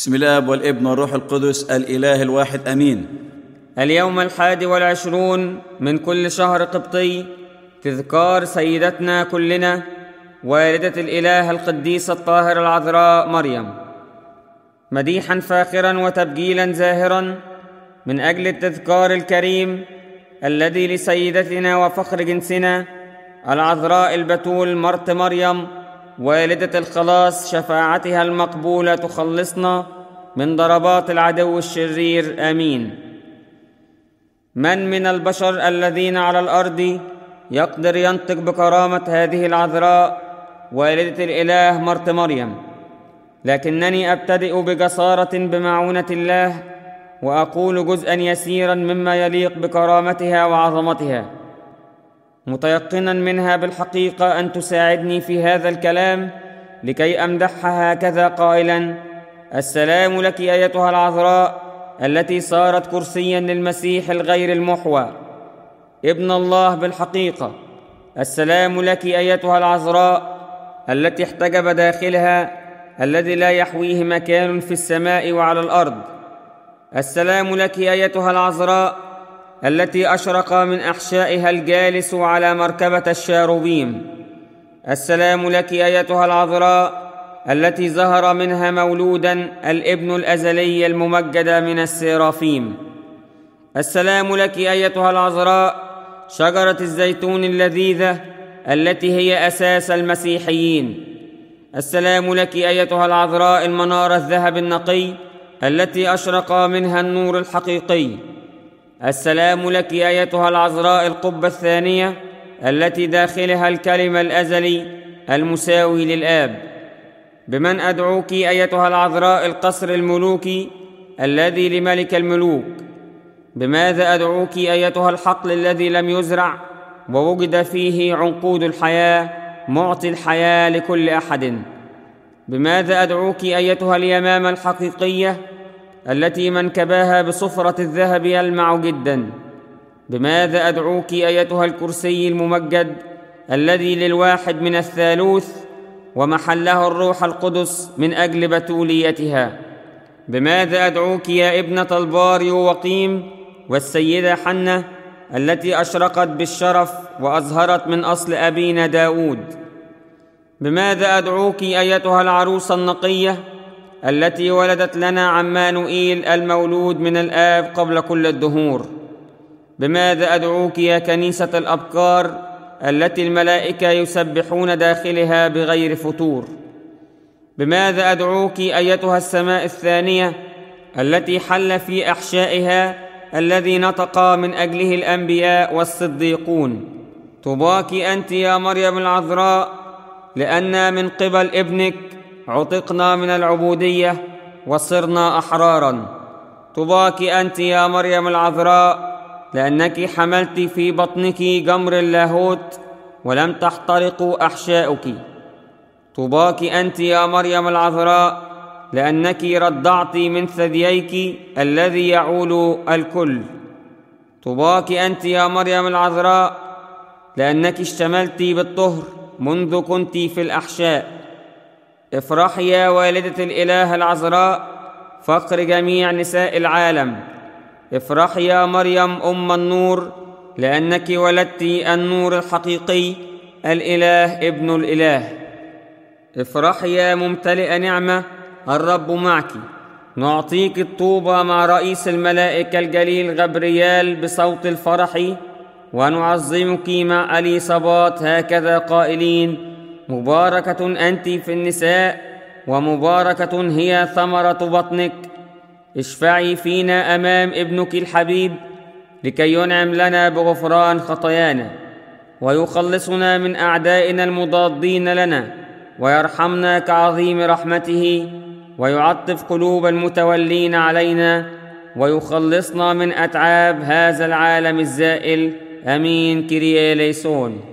بسم الله والابن والروح القدس الاله الواحد امين اليوم الحادي والعشرون من كل شهر قبطي تذكار سيدتنا كلنا والده الاله القديسه الطاهره العذراء مريم مديحا فاخرا وتبجيلا زاهرا من اجل التذكار الكريم الذي لسيدتنا وفخر جنسنا العذراء البتول مرت مريم والدة الخلاص شفاعتها المقبولة تخلصنا من ضربات العدو الشرير آمين من من البشر الذين على الأرض يقدر ينطق بكرامة هذه العذراء والدة الإله مرت مريم لكنني أبتدئ بجسارة بمعونة الله وأقول جزءا يسيرا مما يليق بكرامتها وعظمتها متيقنا منها بالحقيقه ان تساعدني في هذا الكلام لكي امدحها هكذا قائلا السلام لك ايتها العذراء التي صارت كرسيا للمسيح الغير المحوى ابن الله بالحقيقه السلام لك ايتها العذراء التي احتجب داخلها الذي لا يحويه مكان في السماء وعلى الارض السلام لك ايتها العذراء التي أشرق من أحشائها الجالس على مركبة الشاروبيم السلام لك أيتها العذراء التي ظهر منها مولودا الابن الأزلي الممجد من السيرافيم السلام لك أيتها العذراء شجرة الزيتون اللذيذة التي هي أساس المسيحيين السلام لك أيتها العذراء المنار الذهب النقي التي أشرق منها النور الحقيقي السلام لك ايتها العذراء القبه الثانيه التي داخلها الكلم الازلي المساوي للاب بمن ادعوك ايتها العذراء القصر الملوكي الذي لملك الملوك بماذا ادعوك ايتها الحقل الذي لم يزرع ووجد فيه عنقود الحياه معطي الحياه لكل احد بماذا ادعوك ايتها اليمامه الحقيقيه التي منكباها بصفرة الذهب يلمع جدا بماذا أدعوك أيتها الكرسي الممجد الذي للواحد من الثالوث ومحله الروح القدس من أجل بتوليتها بماذا أدعوك يا ابنة البار وقيم والسيدة حنة التي أشرقت بالشرف وأزهرت من أصل أبينا داود بماذا أدعوك أيتها العروس النقية التي ولدت لنا عمانوئيل المولود من الآب قبل كل الدهور بماذا أدعوك يا كنيسة الأبكار التي الملائكة يسبحون داخلها بغير فتور بماذا أدعوك أيتها السماء الثانية التي حل في أحشائها الذي نطق من أجله الأنبياء والصديقون تباكي أنت يا مريم العذراء لأن من قبل ابنك عتقنا من العبودية وصرنا أحرارا تباك أنت يا مريم العذراء لأنك حملت في بطنك جمر اللاهوت ولم تحترق أحشاؤك تباك أنت يا مريم العذراء لأنك ردعت من ثدييك الذي يعول الكل تباك أنت يا مريم العذراء لأنك اشتملت بالطهر منذ كنت في الأحشاء افرح يا والدة الإله العذراء فقر جميع نساء العالم افرح يا مريم أم النور لأنك ولدت النور الحقيقي الإله ابن الإله افرح يا ممتلئ نعمة الرب معك نعطيك الطوبة مع رئيس الملائكة الجليل غبريال بصوت الفرح ونعظمك مع أليصابات هكذا قائلين مباركة أنت في النساء ومباركة هي ثمرة بطنك اشفعي فينا أمام ابنك الحبيب لكي ينعم لنا بغفران خطايانا ويخلصنا من أعدائنا المضادين لنا ويرحمنا كعظيم رحمته ويعطف قلوب المتولين علينا ويخلصنا من أتعاب هذا العالم الزائل أمين كرياليسون